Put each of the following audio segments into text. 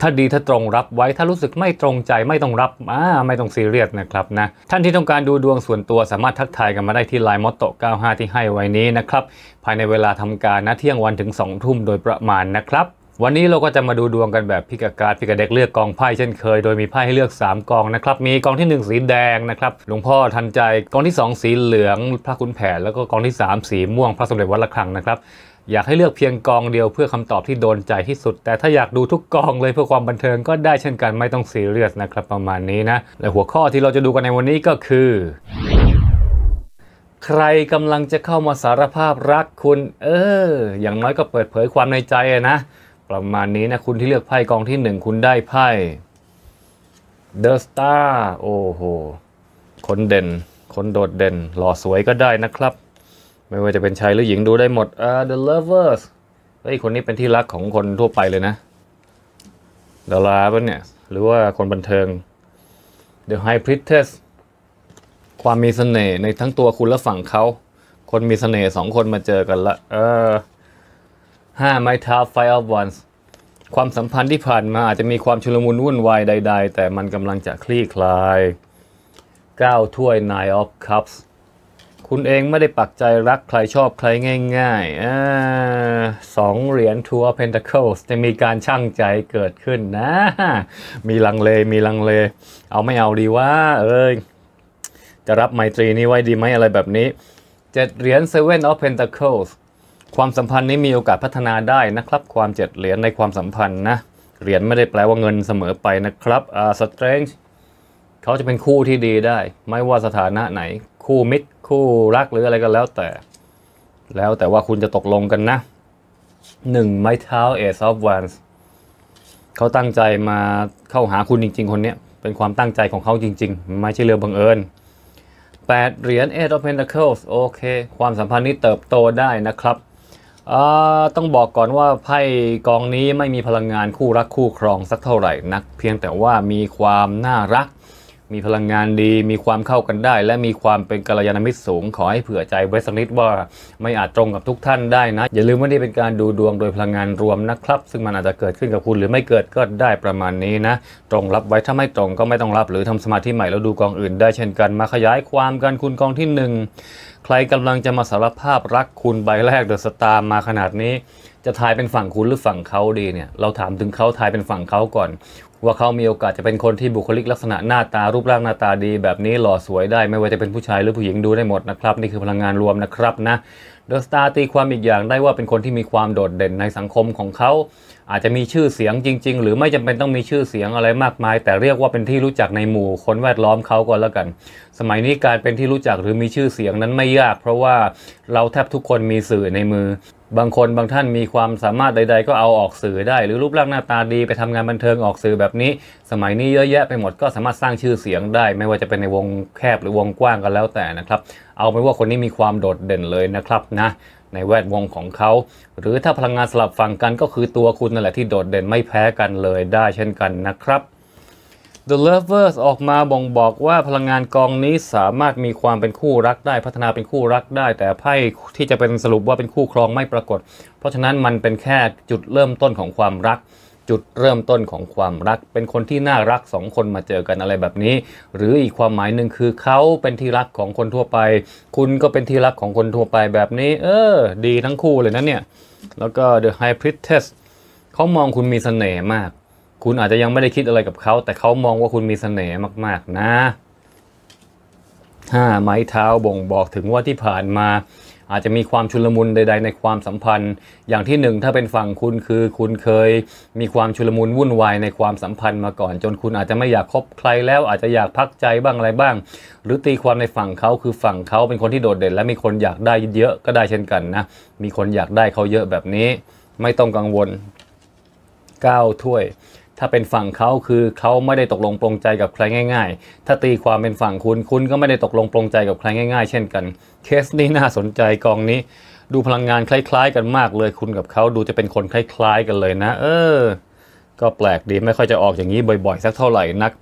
ถ้าดีถ้าตรงรับไว้ถ้ารู้สึกไม่ตรงใจไม่ต้องรับอ่าไม่ต้องซีเรียสนะครับนะท่านที่ต้องการดูดวงส่วนตัวสามารถทักทายกันมาได้ที่ไลน์มอตโต95 ที่ให้ไว้นี้นะครับภายในเวลาทำการนะเที่ยงวันถึง2ทุ่มโดยประมาณนะครับ วันนี้เราก็จะมาดูดวงกันแบบพิกการพิกเด็กเลือกกองไพ่เช่นเคยโดยมีไพ่ให้เลือก 3 กองนะครับมีกองที่ 1 สีแดงนะครับ หลวงพ่อทันใจกองที่ 2 สีเหลือง พระคุณแผนแล้วก็กองที่ 3สีม่วงพระสมเด็จวัดระฆังนะครับอยากให้เลือกเพียงกองเดียวเพื่อคำตอบที่โดนใจที่สุด แต่ถ้าอยากดูทุกกองเลยเพื่อความบันเทิงก็ได้เช่นกันไม่ต้องซีเรียสนะครับประมาณนี้นะ และหัวข้อที่เราจะดูกันในวันนี้ก็คือ ใครกำลังจะเข้ามาสารภาพรักคุณ เออ อย่างน้อยก็เปิดเผยความในใจนะ ประมาณนี้นะคุณที่เลือกไพ่กองที่หนึ่งคุณได้ไพ่ The Star โอ้โหคนเด่นคนโดดเด่น หล่อสวยก็ได้นะครับไม่ว่าจะเป็นชายหรือหญิงดูได้หมดอ่า The Lovers เฮ้ย คนนี้เป็นที่รักของคนทั่วไปเลยนะดาราปะเนี่ย หรือว่าคนบันเทิง The High Priestess ความมีเสน่ห์ในทั้งตัวคุณและฝั่งเขา คนมีเสน่ห์สองคนมาเจอกันละเออห้าไม้เท้า Five of w n d s ความสัมพันธ์ที่ผ่านมาอาจจะมีความชุลมุนวุ่นวายใดๆ แต่มันกำลังจะคลี่คลาย 9 ถ้วย Nine of Cups คุณเองไม่ได้ปักใจรักใครชอบใครง่ายๆอสองเหรียญทัวร์เพนทาเคิลจะมีการชั่งใจเกิดขึ้นนะ มีลังเล มีลังเล เอาไม่เอาดีว่าเอ้ยจะรับไมตรีนี้ไว้ดีไหมอะไรแบบนี้เจ็ดเหรียญเซเว่นออฟเพนทาเคิลความสัมพันธ์นี้มีโอกาสพัฒนาได้นะครับ ความเจ็ดเหรียญในความสัมพันธ์นะ เหรียญไม่ได้แปลว่าเงินเสมอไปนะครับ อ่าสเตรนจ์เขาจะเป็นคู่ที่ดีได้ ไม่ว่าสถานะไหนคู่มิตรคู่รักหรืออะไรก็แล้วแต่ แล้วแต่ว่าคุณจะตกลงกันนะหนึ่งไม้เท้าเอซอฟวันส์เขาตั้งใจมาเข้าหาคุณจริงๆคนนี้เป็นความตั้งใจของเขาจริงๆ ไม่ใช่เรื่องบังเอิญ8เหรียญ Eight of Pentacles โอเค ความสัมพันธ์นี้เติบโตได้นะครับต้องบอกก่อนว่าไพ่กองนี้ไม่มีพลังงานคู่รักคู่ครองสักเท่าไหร่นักเพียงแต่ว่ามีความน่ารักมีพลังงานดีมีความเข้ากันได้ และมีความเป็นกัลยาณมิตรสูงขอให้เผื่อใจไว้สักนิดว่าไม่อาจตรงกับทุกท่านได้นะอย่าลืมว่านี่เป็นการดูดวงโดยพลังงานรวมนะครับ ซึ่งมันอาจจะเกิดขึ้นกับคุณหรือไม่เกิดก็ได้ประมาณนี้นะ ตรงรับไว้ถ้าไม่ตรงก็ไม่ต้องรับ หรือทำสมาธิใหม่แล้วดูกองอื่นได้เช่นกัน มาขยายความกันคุณกองที่1ใครกำลังจะมาสารภาพรักคุณใบแรกเดอะสตาร์มาขนาดนี้ จะทายเป็นฝั่งคุณหรือฝั่งเขาดีเนี่ยเราถามถึงเขาทายเป็นฝั่งเขาก่อนว่าเขามีโอกาสจะเป็นคนที่บุคลิกลักษณะหน้าตารูปร่างหน้าตาดี แบบนี้หล่อสวยได้ไม่ว่าจะเป็นผู้ชายหรือผู้หญิงดูได้หมดนะครับ นี่คือพลังงานรวมนะครับนะเดอะสตาร์ตีความอีกอย่างได้ว่าเป็นคนที่มีความโดดเด่นในสังคมของเขา อาจจะมีชื่อเสียงจริงๆ หรือไม่จำเป็นต้องมีชื่อเสียงอะไรมากมาย แต่เรียกว่าเป็นที่รู้จักในหมู่คนแวดล้อมเขาก็แล้วกันสมัยนี้การเป็นที่รู้จักหรือมีชื่อเสียงนั้นไม่ยากเพราะว่าเราแทบทุกคนมีสื่อในมือ บางคนบางท่านมีความสามารถใดๆ ก็เอาออกสื่อได้ หรือรูปร่างหน้าตาดีไปทำงานบันเทิงออกสื่อแบบนี้ สมัยนี้เยอะแยะไปหมดก็สามารถสร้างชื่อเสียงได้ ไม่ว่าจะเป็นในวงแคบหรือวงกว้างกันแล้วแต่นะครับเอาไปว่าคนนี้มีความโดดเด่นเลยนะครับนะ ในแวดวงของเขา หรือถ้าพลังงานสลับฝั่งกันก็คือตัวคุณนั่นแหละที่โดดเด่นไม่แพ้กันเลยได้เช่นกันนะครับ The Lovers ออกมาบ่งบอกว่าพลังงานกองนี้สามารถมีความเป็นคู่รักได้พัฒนาเป็นคู่รักได้แต่ไพ่ที่จะเป็นสรุปว่าเป็นคู่ครองไม่ปรากฏ เพราะฉะนั้นมันเป็นแค่จุดเริ่มต้นของความรัก จุดเริ่มต้นของความรัก เป็นคนที่น่ารักสองคนมาเจอกันอะไรแบบนี้ หรืออีกความหมายหนึ่งคือเขาเป็นที่รักของคนทั่วไป คุณก็เป็นที่รักของคนทั่วไปแบบนี้ เออ ดีทั้งคู่เลยนะเนี่ยแล้วก็ The High Priestess เขามองคุณมีเสน่ห์มากคุณอาจจะยังไม่ได้คิดอะไรกับเขาแต่เขามองว่าคุณมีเสน่ห์มาก ๆนะห้าไม้เท้าบ่งบอกถึงว่าที่ผ่านมา อาจจะมีความชุลมุนใด ๆ ในความสัมพันธ์ อย่างที่หนึ่งถ้าเป็นฝั่งคุณคือคุณเคยมีความชุลมุนวุ่นวายในความสัมพันธ์มาก่อน จนคุณอาจจะไม่อยากคบใครแล้วอาจจะอยากพักใจบ้างอะไรบ้าง หรือตีความในฝั่งเขาคือฝั่งเขาเป็นคนที่โดดเด่น และมีคนอยากได้เยอะก็ได้เช่นกันนะ มีคนอยากได้เขาเยอะแบบนี้ ไม่ต้องกังวล 9ถ้วยถ้าเป็นฝั่งเขาคือเขาไม่ได้ตกลงปรงใจกับ ใครง่ายๆ ถ้าตีความเป็นฝั่งคุณคุณก็ไม่ได้ตกลงปรงใจกับใครง่าย ๆ เช่นกัน เคสนี้น่าสนใจกองนี้ ดูพลังงานคล้าย ๆกันมากเลยคุณกับเขาดูจะเป็นคนคล้าย ๆกันเลยนะ เออ ก็แปลกดีไม่ค่อยจะออกอย่างนี้บ่อยๆสักเท่าไหร่นัก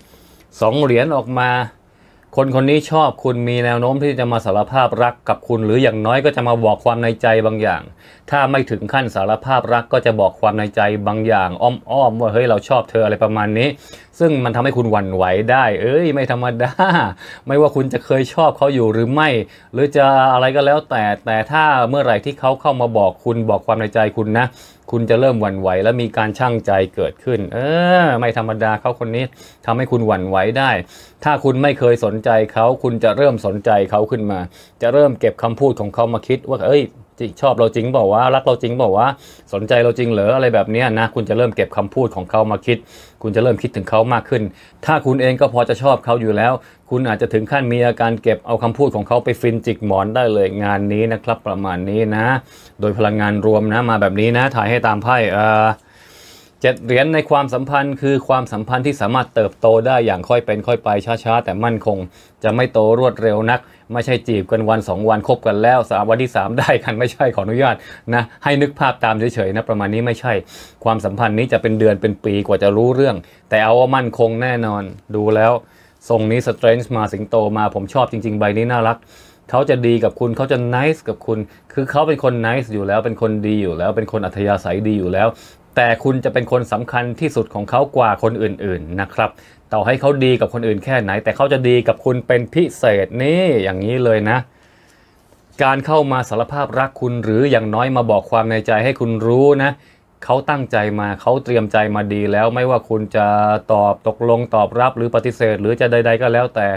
สองเหรียญออกมาคนคนนี้ชอบคุณมีแนวโน้มที่จะมาสารภาพรักกับคุณหรืออย่างน้อยก็จะมาบอกความในใจบางอย่าง ถ้าไม่ถึงขั้นสารภาพรักก็จะบอกความในใจบางอย่าง อ้อมๆ ว่าเฮ้ย เราชอบเธออะไรประมาณนี้ ซึ่งมันทำให้คุณหวั่นไหวได้ เอ้ยไม่ธรรมดาไม่ว่าคุณจะเคยชอบเขาอยู่หรือไม่ หรือจะอะไรก็แล้วแต่แต่ถ้าเมื่อไหร่ที่เขาเข้ามาบอกคุณบอกความในใจคุณนะคุณจะเริ่มหวั่นไหวและมีการช่างใจเกิดขึ้น เออไม่ธรรมดาเขาคนนี้ทำให้คุณหวั่นไหวได้ ถ้าคุณไม่เคยสนใจเขาคุณจะเริ่มสนใจเขาขึ้นมา จะเริ่มเก็บคำพูดของเขามาคิด ว่าเอ้ยชอบเราจริงบอกว่า รักเราจริงบอกว่า สนใจเราจริงเหรออะไรแบบนี้นะ คุณจะเริ่มเก็บคำพูดของเขามาคิดคุณจะเริ่มคิดถึงเขามากขึ้น ถ้าคุณเองก็พอจะชอบเขาอยู่แล้ว คุณอาจจะถึงขั้นมีอาการเก็บเอาคำพูดของเขาไปฟินจิกหมอนได้เลยงานนี้นะครับ ประมาณนี้นะ โดยพลังงานรวมนะมาแบบนี้นะถ่ายให้ตามไพ่เออเจ็ดเหรียญในความสัมพันธ์คือความสัมพันธ์ที่สามารถเติบโตได้อย่างค่อยเป็นค่อยไปช้า ๆ แต่มั่นคง จะไม่โตรวดเร็วนักไม่ใช่จีบกันวัน 2 วันคบกันแล้วสามวันที่ 3 ได้กันไม่ใช่ขออนุญาตนะ ให้นึกภาพตามเฉยๆนะประมาณนี้ไม่ใช่ ความสัมพันธ์นี้จะเป็นเดือนเป็นปีกว่าจะรู้เรื่องแต่เอาว่ามั่นคงแน่นอนดูแล้วทรงนี้สเตรนจ์มาสิงโตมาผมชอบจริงๆใบนี้น่ารักเขาจะดีกับคุณเขาจะไนส์กับคุณ คือเขาเป็นคนไนส์อยู่แล้วเป็นคนดีอยู่แล้ว เป็นคนอัธยาศัยดีอยู่แล้วแต่คุณจะเป็นคนสำคัญที่สุดของเขากว่าคนอื่นๆนะครับต่อให้เขาดีกับคนอื่นแค่ไหน แต่เขาจะดีกับคุณเป็นพิเศษนี่อย่างนี้เลยนะ การเข้ามาสารภาพรักคุณหรืออย่างน้อยมาบอกความในใจให้คุณรู้นะ เขาตั้งใจมาเขาเตรียมใจมาดีแล้วไม่ว่าคุณจะตอบตกลง ตอบรับหรือปฏิเสธหรือจะใดๆก็แล้ว แต่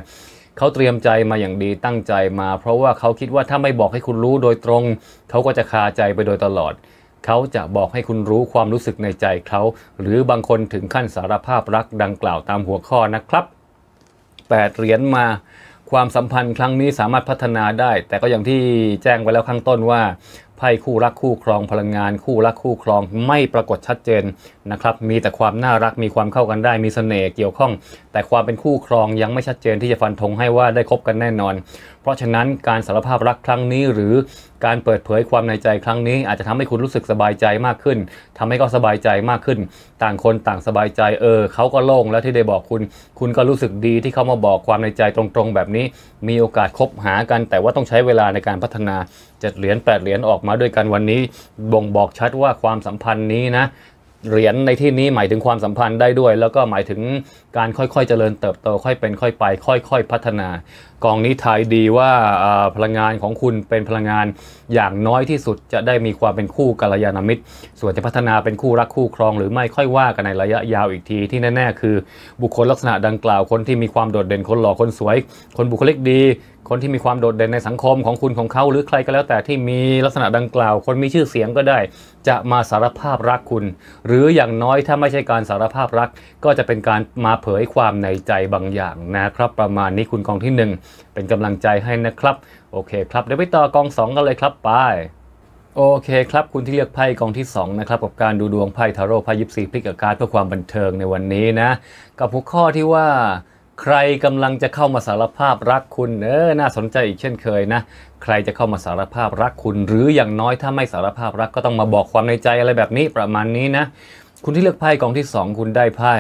เขาเตรียมใจมาอย่างดีตั้งใจมา เพราะว่าเขาคิดว่าถ้าไม่บอกให้คุณรู้โดยตรง เขาก็จะคาใจไปโดยตลอดเขาจะบอกให้คุณรู้ความรู้สึกในใจเขา หรือบางคนถึงขั้นสารภาพรักดังกล่าวตามหัวข้อนะครับ 8เหรียญมาความสัมพันธ์ครั้งนี้สามารถพัฒนาได้ แต่ก็อย่างที่แจ้งไว้แล้วข้างต้นว่าไพ่คู่รักคู่ครองพลังงานคู่รักคู่ครองไม่ปรากฏชัดเจนนะครับมีแต่ความน่ารักมีความเข้ากันได้มีสเสน่ห์เกี่ยวข้อง แต่ความเป็นคู่ครองยังไม่ชัดเจนที่จะฟันธงให้ว่าได้คบกันแน่นอน เพราะฉะนั้นการสารภาพรักครั้งนี้หรือการเปิดเผยความในใจครั้งนี้ อาจจะทำให้คุณรู้สึกสบายใจมากขึ้น ทำให้เขาสบายใจมากขึ้น ต่างคนต่างสบายใจเออเขาก็โล่งแล้วที่ได้บอกคุณ คุณก็รู้สึกดีที่เขามาบอกความในใจตรงๆ แบบนี้ มีโอกาสคบหากัน แต่ว่าต้องใช้เวลาในการพัฒนาจ็ดเหรียญแปดเหรียญออกมาด้วยกันวันนี้ บ่งบอกชัดว่าความสัมพันธ์นี้นะ เหรียญในที่นี้หมายถึงความสัมพันธ์ได้ด้วยแล้วก็หมายถึงการค่อย ๆ เจริญเติบโตค่อยเป็นค่อยไปค่อย ๆ พัฒนากองนี้ทายดีว่าพลังงานของคุณเป็นพลังงาน อย่างน้อยที่สุดจะได้มีความเป็นคู่กัลยาณมิตรส่วนจะพัฒนาเป็นคู่รักคู่ครอง หรือไม่ค่อยว่ากันในระยะยาวอีกที ที่แน่ ๆ คือ บุคคลลักษณะดังกล่าว คนที่มีความโดดเด่นคนหล่อคนสวย คนบุคลิกดี คนที่มีความโดดเด่นในสังคมของคุณของเขา หรือใครก็แล้วแต่ที่มีลักษณะดังกล่าวคนมีชื่อเสียงก็ได้ จะมาสารภาพรักคุณ หรืออย่างน้อยถ้าไม่ใช่การสารภาพรักก็จะเป็นการมาเผยความในใจบางอย่างนะครับ ประมาณนี้คุณกองที่ 1 เป็นกำลังใจให้นะครับ โอเค ครับ เดี๋ยวไปต่อกอง 2กันเลยครับไป โอเคครับคุณที่เลือกไพ่กองที่2นะครับกับการดูดวงไพ่ทาโร่ไพ่ยิปซีพลิกอากาศเพื่อความบันเทิงในวันนี้นะกับหัวข้อที่ว่า ใครกำลังจะเข้ามาสารภาพรักคุณเออน่าสนใจอีกเช่นเคยนะ ใครจะเข้ามาสารภาพรักคุณ หรืออย่างน้อยถ้าไม่สารภาพรักก็ต้องมาบอกความในใจอะไรแบบนี้ประมาณนี้นะ คุณที่เลือกไพ่กองที่ 2 คุณได้ไพ่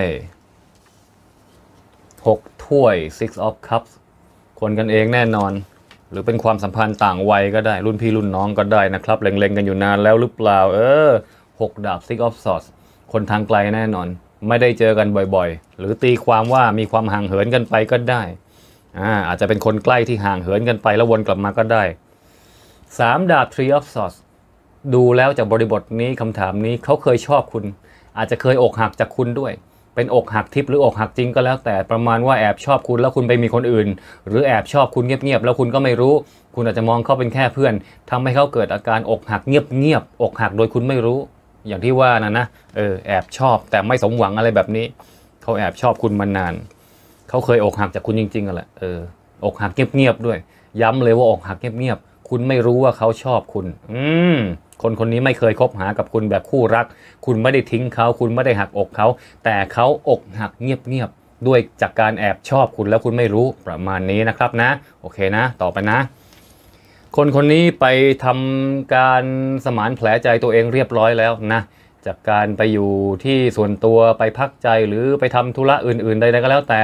6ถ้วย Six of Cups คนกันเองแน่นอน หรือเป็นความสัมพันธ์ต่างวัยก็ได้รุ่นพี่รุ่นน้องก็ได้นะครับเล็งๆกันอยู่นานแล้วหรือเปล่าเออ6ดาบ Six of Swords คนทางไกลแน่นอน ไม่ได้เจอกันบ่อยๆ หรือตีความว่ามีความห่างเหินกันไปก็ได้อ่าอาจจะเป็นคนใกล้ที่ห่างเหินกันไปแล้ววนกลับมาก็ได้สามดาบ Three of Swords ดูแล้วจากบริบทนี้คำถามนี้เขาเคยชอบคุณ อาจจะเคยอกหักจากคุณด้วยเป็นอกหักทิพย์หรืออกหักจริงก็แล้วแต่ประมาณว่าแอบชอบคุณแล้วคุณไปมีคนอื่น หรือแอบชอบคุณเงียบๆแล้วคุณก็ไม่รู้ คุณอาจจะมองเขาเป็นแค่เพื่อน ทำให้เขาเกิดอาการอกหักเงียบๆอกหักโดยคุณไม่รู้ อย่างที่ว่านะนะเออแอบชอบแต่ไม่สมหวังอะไรแบบนี้ เขาแอบชอบคุณมานาน เขาเคยอกหักจากคุณจริง ๆ กันแหละเอออกหักเงียบๆด้วย ย้ำเลยว่าอกหักเงียบๆคุณไม่รู้ว่าเขาชอบคุณ อืม คนคนนี้ไม่เคยคบหากับคุณแบบคู่รัก คุณไม่ได้ทิ้งเขา คุณไม่ได้หักอกเขา แต่เขาอกหักเงียบๆ ด้วยจากการแอบชอบคุณแล้วคุณไม่รู้ประมาณนี้นะครับนะ โอเคนะ ต่อไปนะ คนคนนี้ไปทำการสมานแผลใจตัวเองเรียบร้อยแล้วนะจากการไปอยู่ที่ส่วนตัวไปพักใจหรือไปทำธุระอื่นๆใดๆก็แล้วแต่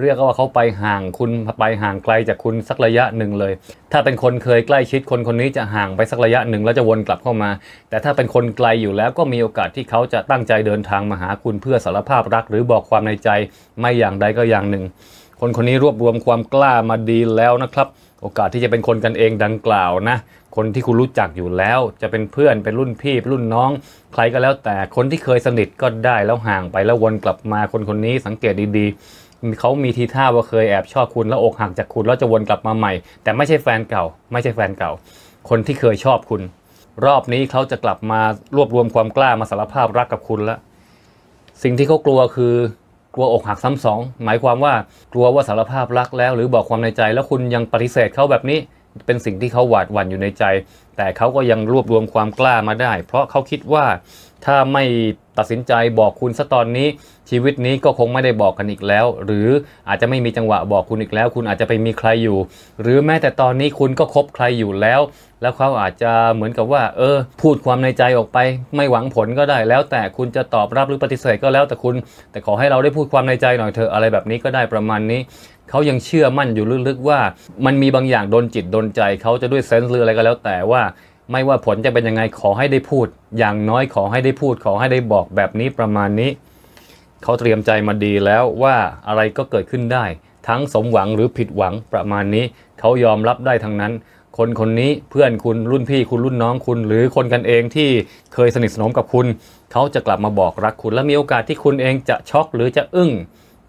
เรียกว่าเขา ไปห่างคุณไปห่างไกลจากคุณสักระยะหนึ่งเลย ถ้าเป็นคนเคยใกล้ชิดคนคนนี้จะห่างไปสักระยะหนึ่ง แล้วจะวนกลับเข้ามา แต่ถ้าเป็นคนไกลอยู่แล้วก็มีโอกาสที่เขาจะตั้งใจเดินทางมาหาคุณเพื่อสารภาพรัก หรือบอกความในใจไม่อย่างใดก็อย่างหนึ่ง คนคนนี้รวบรวมความกล้ามาดีแล้วนะครับ โอกาสที่จะเป็นคนกันเองดังกล่าวนะคนที่คุณรู้จักอยู่แล้วจะเป็นเพื่อนเป็นรุ่นพี่รุ่นน้อง ใครก็แล้วแต่คนที่เคยสนิทก็ได้แล้วห่างไปแล้ววนกลับมาคนคนนี้สังเกตดีๆเขามีทีท่าว่าเคยแอบชอบคุณแล้วอกหักจากคุณแล้วจะวนกลับมาใหม่ แต่ไม่ใช่แฟนเก่า ไม่ใช่แฟนเก่า คนที่เคยชอบคุณ รอบนี้เขาจะกลับมารวบรวมความกล้ามาสารภาพรักกับคุณแล้ว สิ่งที่เขากลัวคือ กลัวอกหักซ้ำสองหมายความว่ากลัวว่าสารภาพรักแล้วหรือบอกความในใจแล้วคุณยังปฏิเสธเขาแบบนี้เป็นสิ่งที่เขาหวาดหวั่นอยู่ในใจ แต่เขาก็ยังรวบรวมความกล้ามาได้ เพราะเขาคิดว่าถ้าไม่ตัดสินใจบอกคุณซะตอนนี้ ชีวิตนี้ก็คงไม่ได้บอกกันอีกแล้ว หรืออาจจะไม่มีจังหวะบอกคุณอีกแล้ว คุณอาจจะไปมีใครอยู่ หรือแม้แต่ตอนนี้คุณก็คบใครอยู่แล้ว แล้วเขาอาจจะเหมือนกับว่า เออ พูดความในใจออกไป ไม่หวังผลก็ได้ แล้วแต่คุณจะตอบรับหรือปฏิเสธก็แล้วแต่คุณ แต่ขอให้เราได้พูดความในใจหน่อยเถอะอะไรแบบนี้ก็ได้ประมาณนี้เขายังเชื่อมั่นอยู่ลึกๆว่ามันมีบางอย่างโดนจิตโดนใจ เขาจะด้วยเซนส์หรืออะไรก็แล้วแต่ว่า ไม่ว่าผลจะเป็นยังไงขอให้ได้พูดอย่างน้อยขอให้ได้พูด ขอให้ได้บอกแบบนี้ประมาณนี้ เขาเตรียมใจมาดีแล้วว่าอะไรก็เกิดขึ้นได้ ทั้งสมหวังหรือผิดหวังประมาณนี้ เขายอมรับได้ทั้งนั้น คนคนนี้เพื่อนคุณรุ่นพี่ คุณรุ่นน้องคุณ หรือคนกันเองที่เคยสนิทสนมกับคุณ เขาจะกลับมาบอกรักคุณ และมีโอกาสที่คุณเองจะช็อกหรือจะอึ้ง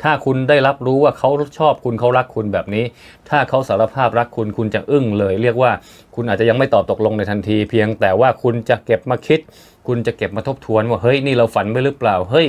ถ้าคุณได้รับรู้ว่าเขาชอบคุณเขารักคุณแบบนี้ ถ้าเขาสารภาพรักคุณคุณจะอึ้งเลย เรียกว่าคุณอาจจะยังไม่ตอบตกลงในทันทีเพียงแต่ว่าคุณจะเก็บมาคิด คุณจะเก็บมาทบทวน ว่าเฮ้ยนี่เราฝันไปหรือเปล่า เฮ้ย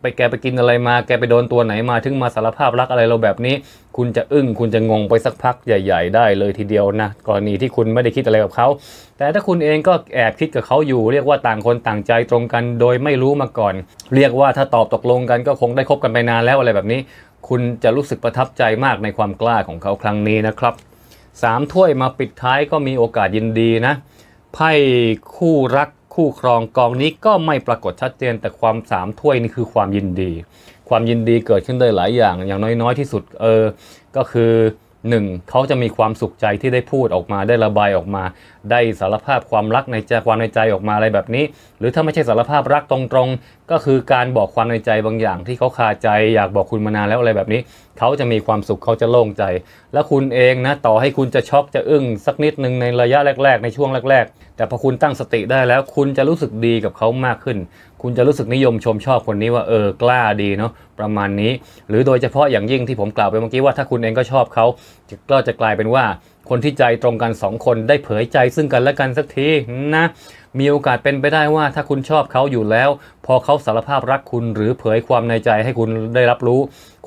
ไปแกไปกินอะไรมาแกไปโดนตัวไหนมา ถึงมาสารภาพรักอะไรเราแบบนี้ คุณจะอึ้งคุณจะงงไปสักพักใหญ่ ๆ ได้เลยทีเดียวนะกรณีที่คุณไม่ได้คิดอะไรกับเขาแต่ถ้าคุณเองก็แอบคิดกับเขาอยู่ เรียกว่าต่างคนต่างใจตรงกัน โดยไม่รู้มาก่อน เรียกว่าถ้าตอบตกลงกันก็คงได้คบกันไปนานแล้วอะไรแบบนี้ คุณจะรู้สึกประทับใจมากในความกล้าของเขาครั้งนี้นะครับ 3 ถ้วยมาปิดท้ายก็มีโอกาสยินดีนะไพ่คู่รักคู่ครองกองนี้ก็ไม่ปรากฏชัดเจนแต่ความสามถ้วยนี่คือความยินดี ความยินดีเกิดขึ้นได้หลายอย่าง อย่างน้อยๆที่สุดเออก็คือ 1. เขาจะมีความสุขใจที่ได้พูดออกมาได้ระบายออกมาได้สารภาพความรักในใจความในใจออกมาอะไรแบบนี้ หรือถ้าไม่ใช่สารภาพรักตรงๆก็คือการบอกความในใจบางอย่างที่เขาคาใจอยากบอกคุณมานานแล้วอะไรแบบนี้เขาจะมีความสุขเขาจะโล่งใจ และคุณเองนะ ต่อให้คุณจะช็อกจะอึ้งสักนิดหนึ่งในระยะแรก ๆในช่วงแรกๆ แต่พอคุณตั้งสติได้แล้ว คุณจะรู้สึกดีกับเขามากขึ้น คุณจะรู้สึกนิยมชมชอบคนนี้ว่า เออกล้าดีเนาะประมาณนี้ หรือโดยเฉพาะอย่างยิ่งที่ผมกล่าวไปเมื่อกี้ว่าถ้าคุณเองก็ชอบเขาก็จะกลายเป็นว่าคนที่ใจตรงกันสองคนได้เผยใจซึ่งกันและกันสักทีนะ มีโอกาสเป็นไปได้ว่าถ้าคุณชอบเขาอยู่แล้ว พอเขาสารภาพรักคุณหรือเผยความในใจให้คุณได้รับรู้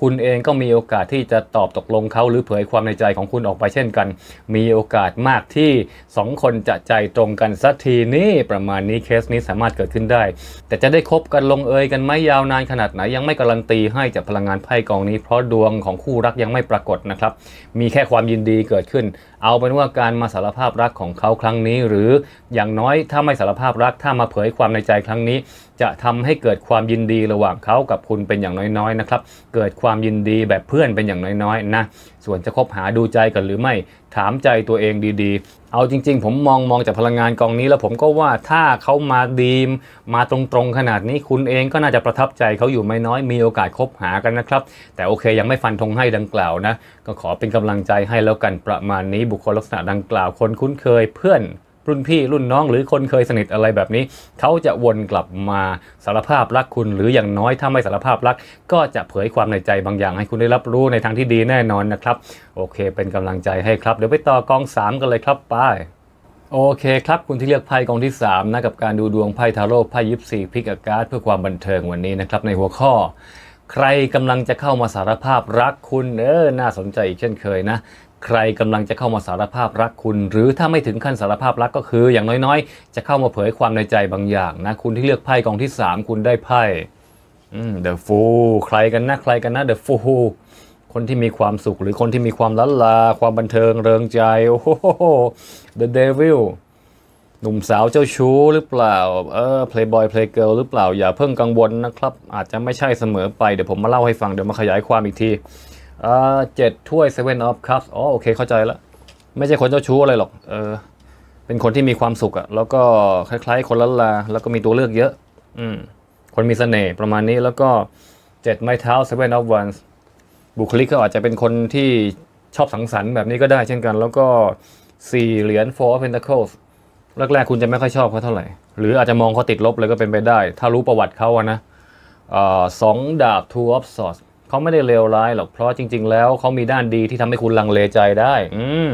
คุณเองก็มีโอกาสที่จะตอบตกลงเขาหรือเผยความในใจของคุณออกไปเช่นกัน มีโอกาสมากที่2คนจะใจตรงกันสักทีนี่ประมาณนี้เคสนี้สามารถเกิดขึ้นได้ แต่จะได้คบกันลงเอยกันไม่ยาวนานขนาดไหนยังไม่การันตีให้จากพลังงานไพ่กองนี้เพราะดวงของคู่รักยังไม่ปรากฏนะครับ มีแค่ความยินดีเกิดขึ้น เอาเป็นว่าการมาสารภาพรักของเขาครั้งนี้หรืออย่างน้อยถ้าไม่สารภาพรักถ้ามาเผยความในใจครั้งนี้จะทำให้เกิดความยินดีระหว่างเขากับคุณเป็นอย่างน้อยๆนะครับ เกิดความยินดีแบบเพื่อนเป็นอย่างน้อยๆนะ ส่วนจะคบหาดูใจกันหรือไม่ ถามใจตัวเองดีๆ เอาจริงๆ ผมมองมองจากพลังงานกองนี้แล้วผมก็ว่าถ้าเขามาดีมมาตรงๆขนาดนี้คุณเองก็น่าจะประทับใจเขาอยู่ไม่น้อยมีโอกาสคบหากันนะครับ แต่โอเคยังไม่ฟันธงให้ดังกล่าวนะก็ขอเป็นกำลังใจให้แล้วกันประมาณนี้บุคคลลักษณะดังกล่าวคนคุ้นเคยเพื่อนรุ่นพี่รุ่นน้องหรือคนเคยสนิทอะไรแบบนี้ เขาจะวนกลับมาสารภาพรักคุณ หรืออย่างน้อยถ้าไม่สารภาพรัก ก็จะเผยความในใจบางอย่างให้คุณได้รับรู้ในทางที่ดีแน่นอนนะครับ โอเค เป็นกำลังใจให้ครับเดี๋ยวไปต่อกอง 3 กันเลยครับป้ายโอเคครับคุณที่เลือกไพ่กองที่ 3นะกับการดูดวงไพ่ทาโร่ไพ่ยิปซีพิกอากาศเพื่อความบันเทิงวันนี้นะครับในหัวข้อ ใครกำลังจะเข้ามาสารภาพรักคุณเออน่าสนใจอีกเช่นเคยนะใครกำลังจะเข้ามาสารภาพรักคุณ หรือถ้าไม่ถึงขั้นสารภาพรักก็คืออย่างน้อยๆ จะเข้ามาเผยความในใจบางอย่างนะ คุณที่เลือกไพ่กองที่ 3 คุณได้ไพ่เดอะฟูใครกันนะ ใครกันนะเดอะฟูคนที่มีความสุขหรือคนที่มีความล้านลา ความบันเทิงเริงใจโอ้โหเดอะเดวิลหนุ่มสาวเจ้าชู้ หรือเปล่า เออเพลย์บอยเพลย์เกิลหรือเปล่าอย่าเพิ่งกังวลนะครับ อาจจะไม่ใช่เสมอไปเดี๋ยวผมมาเล่าให้ฟังเดี๋ยวมาขยายความอีกทีอ่าเจ็ดถ้วยเซเว่นออฟคัพอ๋อ โอเค เข้าใจแล้ว ไม่ใช่คนเจ้าชู้อะไรหรอก เออ เป็นคนที่มีความสุขอะแล้วก็คล้ายๆคนละลาแล้วก็มีตัวเลือกเยอะ อืม คนมีเสน่ห์ประมาณนี้ แล้วก็เจ็ดไม้เท้าเซเว่นออฟวันบุคลิกก็อาจจะเป็นคนที่ชอบสังสรรค์แบบนี้ก็ได้เช่นกัน แล้วก็สี่เหรียญโฟร์เพนทาโคสแรกๆคุณจะไม่ค่อยชอบเขาเท่าไหร่ หรืออาจจะมองเขาติดลบเลยก็เป็นไปได้ ถ้ารู้ประวัติเขาอะนะสองดาบทูออฟซอร์ขาไม่ได้เลวร้ายหรอกเพราะจริงๆ แล้วเขามีด้านดีที่ทำให้คุณลังเลใจได้ อืม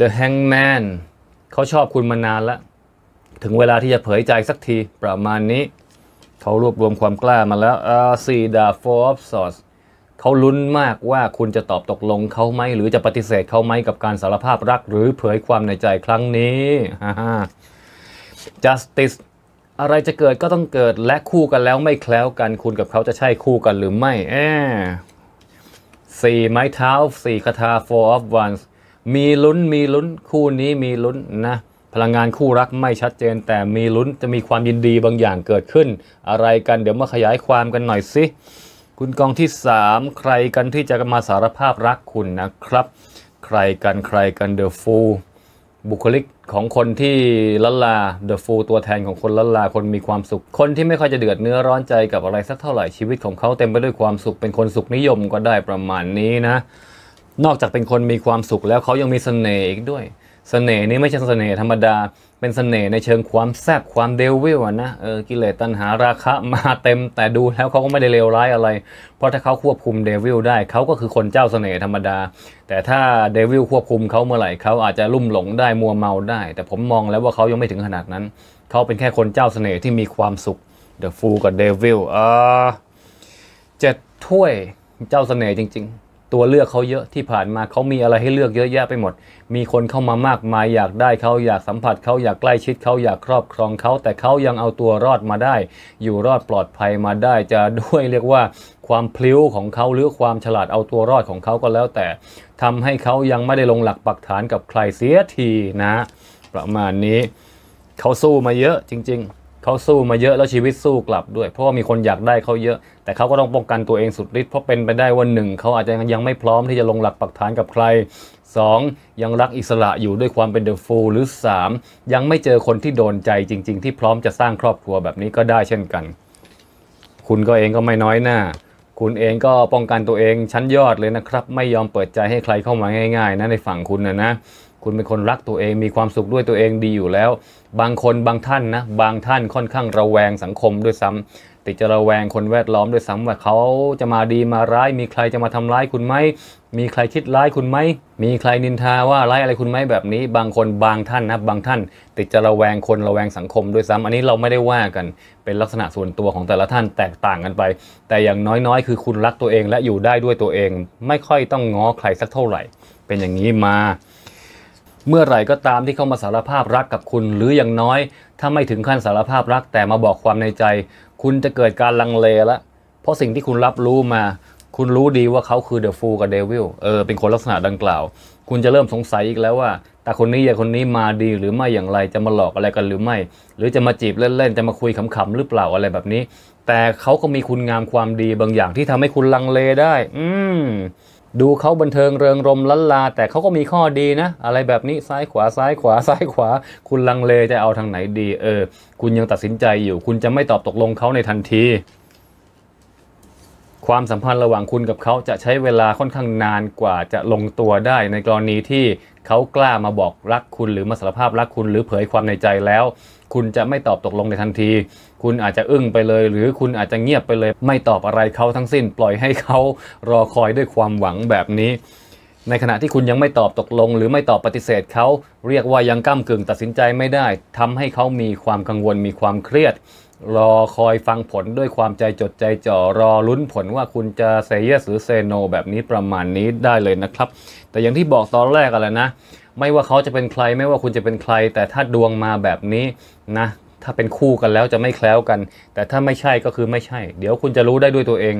The Hangman เขาชอบคุณมานานละ ถึงเวลาที่จะเผยใจสักทีประมาณนี้ เขารวบรวมความกล้ามาแล้วอ่าซีดาฟอร์บซอสเขาลุ้นมากว่าคุณจะตอบตกลง เขาไหม หรือจะปฏิเสธเขาไหมกับการสารภาพรัก หรือเผยความในใจครั้งนี้ฮ่า justice อะไรจะเกิดก็ต้องเกิดและคู่กันแล้วไม่แคล้วกันคุณกับเขาจะใช่คู่กันหรือไม่แอสี่ไม้เท้าสี่คาถา four of wands มีลุ้นมีลุ้นคู่นี้มีลุ้นนะพลังงานคู่รักไม่ชัดเจนแต่มีลุ้นจะมีความยินดีบางอย่างเกิดขึ้น อะไรกันเดี๋ยวมาขยายความกันหน่อยสิคุณกองที่ 3 ใครกันที่จะมาสารภาพรักคุณนะครับ ใครกันใครกันเดอะฟู l บุคลิกของคนที่ลัลาเดอะฟูตัวแทนของคนลัลา คนมีความสุข คนที่ไม่ค่อยจะเดือดเนื้อร้อนใจกับอะไรสักเท่าไหร่ชีวิตของเขาเต็มไปด้วยความสุข เป็นคนสุขนิยมก็ได้ประมาณนี้นะ นอกจากเป็นคนมีความสุขแล้วเขายังมีสเสน่ห์อีกด้วยสเสน่ห์นี้ไม่ใช่สเสน่ห์ธรรมดาเป็นสเสน่ห์ในเชิงความแซบความเดวิลนะเออกิเลสตัณหาราคะ มาเต็มแต่ดูแล้วเขาก็ไม่ได้เลวร้ายอะไร เพราะถ้าเขาควบคุมเดวิลได้เขาก็คือคนเจ้าสเสน่ห์ธรรมดา แต่ถ้าเดวิลควบคุมเขาเมื่อไหร่เขาอาจจะลุ่มหลงได้มัวเมาได้ แต่ผมมองแล้วว่าเขายังไม่ถึงขนาดนั้นเขาเป็นแค่คนเจ้าสเสน่ห์ที่มีความสุขเดอะฟูลกับเดวิลเอ่เจ็ดถ้วยเจ้าสเสน่ห์จริงๆตัวเลือกเขาเยอะที่ผ่านมาเขามีอะไรให้เลือกเยอะแยะไปหมด มีคนเข้ามามากมายอยากได้เขาอยากสัมผัสเขาอยากใกล้ชิดเขาอยากครอบครองเขาแต่เขายังเอาตัวรอดมาได้ อยู่รอดปลอดภัยมาได้จะด้วยเรียกว่าความพลิ้วของเขาหรือความฉลาดเอาตัวรอดของเขาก็แล้ว แต่ทำให้เขายังไม่ได้ลงหลักปักฐานกับใครเสียทีนะ ประมาณนี้เขาสู้มาเยอะจริง ๆเขาสู้มาเยอะแล้วชีวิตสู้กลับด้วยเพราะว่ามีคนอยากได้เขาเยอะ แต่เขาก็ต้องป้องกันตัวเองสุดฤทธิ์เพราะเป็นไปได้ว่าหนึ่ง เขาอาจจะยังไม่พร้อมที่จะลงหลักปักฐานกับใคร 2. ยังรักอิสระอยู่ด้วยความเป็นเดอะฟูลหรือ 3. ยังไม่เจอคนที่โดนใจจริงๆที่พร้อมจะสร้างครอบครัวแบบนี้ก็ได้เช่นกัน คุณก็เองก็ไม่น้อยหน้าคุณเองก็ป้องกันตัวเองชั้นยอดเลยนะครับ ไม่ยอมเปิดใจให้ใครเข้ามาง่าย ๆ นะในฝั่งคุณนะนะคุณเป็นคนรักตัวเองมีความสุขด้วยตัวเองดีอยู่แล้ว บางคนบางท่านนะ บางท่านค่อนข้างระแวงสังคมด้วยซ้ำ ติดจะระแวงคนแวดล้อมด้วยซ้ำว่าเขาจะมาดีมาร้าย มีใครจะมาทำร้ายคุณไหมมีใครคิดร้ายคุณไหมมีใครนินทา ว่าร้ายอะไรคุณไหมแบบนี้ บางคนบางท่านนะ บางท่าน ติดจะระแวงคนระแวงสังคมด้วยซ้ำ อันนี้เราไม่ได้ว่ากันเป็นลักษณะส่วนตัวของแต่ละท่านแตกต่างกันไป แต่อย่างน้อยๆ คือคุณรักตัวเองและอยู่ได้ด้วยตัวเอง ไม่ค่อยต้องง้อใครสักเท่าไหร่ เป็นอย่างนี้มาเมื่อไหร่ก็ตามที่เขามาสารภาพรักกับคุณหรืออย่างน้อย ถ้าไม่ถึงขั้นสารภาพรักแต่มาบอกความในใจ คุณจะเกิดการลังเลละ เพราะสิ่งที่คุณรับรู้มา คุณรู้ดีว่าเขาคือเดอะฟูกับเดวิลเออเป็นคนลักษณะดังกล่าว คุณจะเริ่มสงสัยอีกแล้วว่าแต่คนนี้ยายคนนี้มาดีหรือไม่อย่างไรจะมาหลอกอะไรกันหรือไม่ หรือจะมาจีบเล่นๆ จะมาคุยขำๆหรือเปล่าอะไรแบบนี้ แต่เขาก็มีคุณงามความดีบางอย่าง ที่ทำให้คุณลังเลได้ อืมดูเขาบันเทิงเริงรมลันลา แต่เขาก็มีข้อดีนะ อะไรแบบนี้ซ้ายขวาซ้ายขวาซ้ายขวา คุณลังเลจะเอาทางไหนดี เออ คุณยังตัดสินใจอยู่ คุณจะไม่ตอบตกลงเขาในทันที ความสัมพันธ์ระหว่างคุณกับเขาจะใช้เวลาค่อนข้างนานกว่าจะลงตัวได้ในกรณีที่เขากล้ามาบอกรักคุณหรือมาสารภาพรักคุณหรือเผยความในใจแล้ว คุณจะไม่ตอบตกลงในทันที คุณอาจจะอึ้งไปเลย หรือคุณอาจจะเงียบไปเลย ไม่ตอบอะไรเขาทั้งสิ้น ปล่อยให้เขารอคอยด้วยความหวังแบบนี้ ในขณะที่คุณยังไม่ตอบตกลง หรือไม่ตอบปฏิเสธเขา เรียกว่ายังก้ากึ่งตัดสินใจไม่ได้ ทำให้เขามีความกังวลมีความเครียดรอคอยฟังผลด้วยความใจจดใจจ่อรอลุ้นผลว่าคุณจะเซเยสหรือเซโนแบบนี้ประมาณนี้ได้เลยนะครับ แต่อย่างที่บอกตอนแรกกันแล้วนะ ไม่ว่าเขาจะเป็นใครไม่ว่าคุณจะเป็นใคร แต่ถ้าดวงมาแบบนี้นะ ถ้าเป็นคู่กันแล้วจะไม่แคล้วกัน แต่ถ้าไม่ใช่ก็คือไม่ใช่ เดี๋ยวคุณจะรู้ได้ด้วยตัวเอง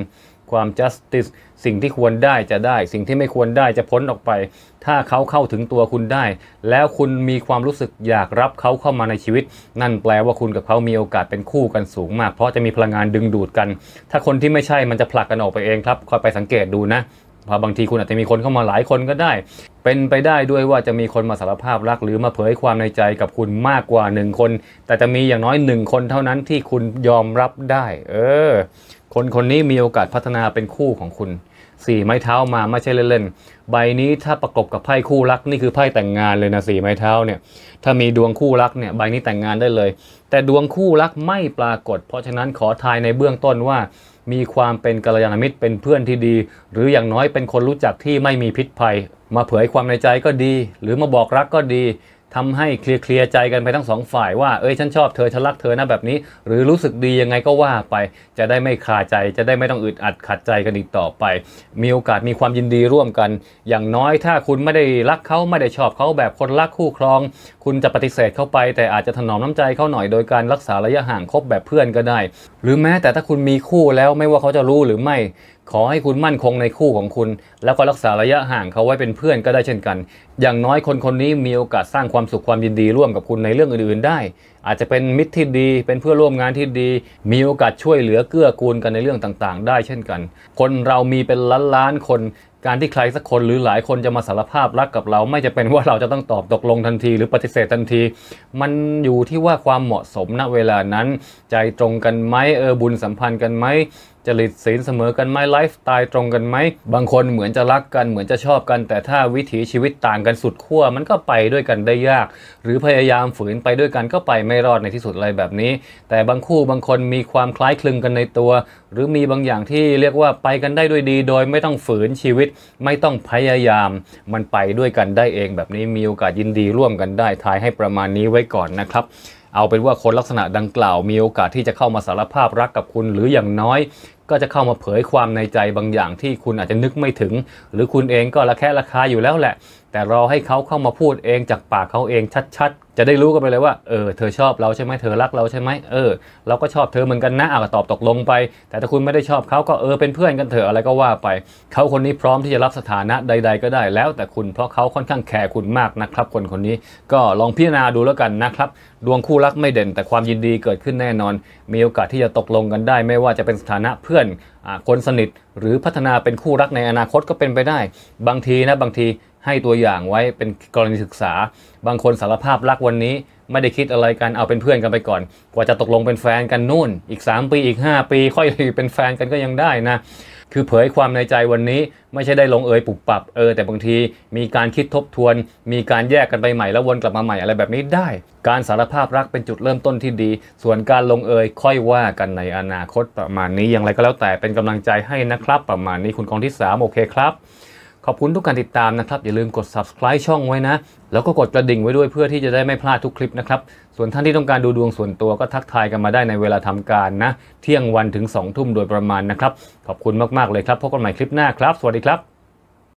ความ justice สิ่งที่ควรได้จะได้ สิ่งที่ไม่ควรได้จะพ้นออกไป ถ้าเขาเข้าถึงตัวคุณได้ แล้วคุณมีความรู้สึกอยากรับเขาเข้ามาในชีวิต นั่นแปลว่าคุณกับเขามีโอกาสเป็นคู่กันสูงมาก เพราะจะมีพลังงานดึงดูดกัน ถ้าคนที่ไม่ใช่มันจะผลักกันออกไปเองครับ คอยไปสังเกตดูนะพอบางทีคุณอาจจะมีคนเข้ามาหลายคนก็ได้ เป็นไปได้ด้วยว่าจะมีคนมาสารภาพรัก หรือมาเผยความในใจกับคุณมากกว่า1คน แต่จะมีอย่างน้อย1คนเท่านั้นที่คุณยอมรับได้เออคน คนนี้มีโอกาสพัฒนาเป็นคู่ของคุณสี่ไม้เท้ามาไม่ใช่เล่นๆใบนี้ถ้าประกบกับไพ่คู่รักนี่คือไพ่แต่งงานเลยนะสี่ไม้เท้าเนี่ยถ้ามีดวงคู่รักเนี่ยใบนี้แต่งงานได้เลย แต่ดวงคู่ รักไม่ปรากฏ เพราะฉะนั้นขอทายในเบื้องต้นว่า มีความเป็นกัลยาณมิตรเป็นเพื่อนที่ดี หรืออย่างน้อยเป็นคนรู้จักที่ไม่มีพิษภัย มาเผยความในใจก็ดี หรือมาบอกรักก็ดีทำให้เคลียร์ใจกันไปทั้งสองฝ่ายว่าเอ้ยฉันชอบเธอฉันรักเธอนะแบบนี้ หรือรู้สึกดียังไงก็ว่าไปจะได้ไม่คาใจ จะได้ไม่ต้องอึดอัดขัดใจกันอีกต่อไป มีโอกาสมีความยินดีร่วมกันอย่างน้อยถ้าคุณไม่ได้รักเขาไม่ได้ชอบเขาแบบคนรักคู่ครอง คุณจะปฏิเสธเข้าไป แต่อาจจะถนอมน้ำใจเขาหน่อยโดยการรักษาระยะห่างคบแบบเพื่อนก็ได้ หรือแม้แต่ถ้าคุณมีคู่แล้วไม่ว่าเขาจะรู้หรือไม่ขอให้คุณมั่นคงในคู่ของคุณ แล้วก็รักษาระยะห่างเขาไว้เป็นเพื่อนก็ได้เช่นกัน อย่างน้อยคนคนนี้มีโอกาสสร้างความสุขความยินดีร่วมกับคุณในเรื่องอื่นๆ ได้ อาจจะเป็นมิตรที่ดีเป็นเพื่อร่วมงานที่ดี มีโอกาสช่วยเหลือเกื้อกูลกันในเรื่องต่างๆ ได้เช่นกัน คนเรามีเป็นล้านๆคน การที่ใครสักคนหรือหลายคนจะมาสารภาพรักกับเรา ไม่จะเป็นว่าเราจะต้องตอบตกลงทันที หรือปฏิเสธทันที มันอยู่ที่ว่าความเหมาะสมณเวลานั้น ใจตรงกันไหมเออบุญสัมพันธ์กันไหมจริตศีลเสมอกันไหมไลฟ์ตายตรงกันไหมบางคนเหมือนจะรักกันเหมือนจะชอบกัน แต่ถ้าวิถีชีวิตต่างกันสุดขั้วมันก็ไปด้วยกันได้ยาก หรือพยายามฝืนไปด้วยกันก็ไปไม่รอดในที่สุดอะไรแบบนี้ แต่บางคู่บางคนมีความคล้ายคลึงกันในตัว หรือมีบางอย่างที่เรียกว่าไปกันได้ด้วยดีโดย ไม่ต้องฝืนชีวิต ไม่ต้องพยายาม มันไปด้วยกันได้เองแบบนี้มีโอกาสยินดีร่วมกันได้ทายให้ประมาณนี้ไว้ก่อนนะครับเอาเป็นว่าคนลักษณะดังกล่าวมีโอกาสที่จะเข้ามาสารภาพรักกับคุณหรืออย่างน้อย ก็จะเข้ามาเผยความในใจบางอย่างที่คุณอาจจะนึกไม่ถึง หรือคุณเองก็ระแคะระคาอยู่แล้วแหละแต่เราให้เขาเข้ามาพูดเองจากปากเขาเองชัด ๆ จะได้รู้กันไปเลยว่า เออ เธอชอบเราใช่ไหมเธอรักเราใช่ไหมเออเราก็ชอบเธอเหมือนกันนะอาะตอบตกลงไป แต่ถ้าคุณไม่ได้ชอบเขาก็เออ เป็นเพื่อนกันเถอะอะไรก็ว่าไป เขาคนนี้พร้อมที่จะรับสถานะใด ๆก็ได้แล้วแต่คุณ เพราะเขาค่อนข้างแคร์คุณมากนะครับคนคนนี้ ก็ลองพิจารณาดูแล้วกันนะครับ ดวงคู่รักไม่เด่น แต่ความยินดีเกิดขึ้นแน่นอน มีโอกาสที่จะตกลงกันได้ ไม่ว่าจะเป็นสถานะเพื่อนอคนสนิท หรือพัฒนาเป็นคู่รักในอนาคตก็เป็นไปได้ บางทีนะบางทีให้ตัวอย่างไว้เป็นกรณีศึกษา บางคนสารภาพรักวันนี้ ไม่ได้คิดอะไรกันเอาเป็นเพื่อนกันไปก่อน กว่าจะตกลงเป็นแฟนกันนู่นอีก 3 ปีอีก 5 ปี ค่อยเป็นแฟนกันก็ยังได้นะ คือเผยความในใจวันนี้ไม่ใช่ได้ลงเอยปุบปับเออแต่บางทีมีการคิดทบทวน มีการแยกกันไปใหม่แล้ววนกลับมาใหม่อะไรแบบนี้ได้ การสารภาพรักเป็นจุดเริ่มต้นที่ดี ส่วนการลงเอย ค่อยว่ากันในอนาคตประมาณนี้อย่างไรก็แล้วแต่เป็นกำลังใจให้นะครับประมาณนี้คุณกองที่3โอเคครับขอบคุณทุกการติดตามนะครับ อย่าลืมกด subscribe ช่องไว้นะ แล้วก็กดกระดิ่งไว้ด้วยเพื่อที่จะได้ไม่พลาดทุกคลิปนะครับ ส่วนท่านที่ต้องการดูดวงส่วนตัวก็ทักทายกันมาได้ในเวลาทำการนะ เที่ยงวันถึง2องทุ่มโดยประมาณนะครับ ขอบคุณมากๆเลยครับ พบกันใหม่คลิปหน้าครับ สวัสดีครับ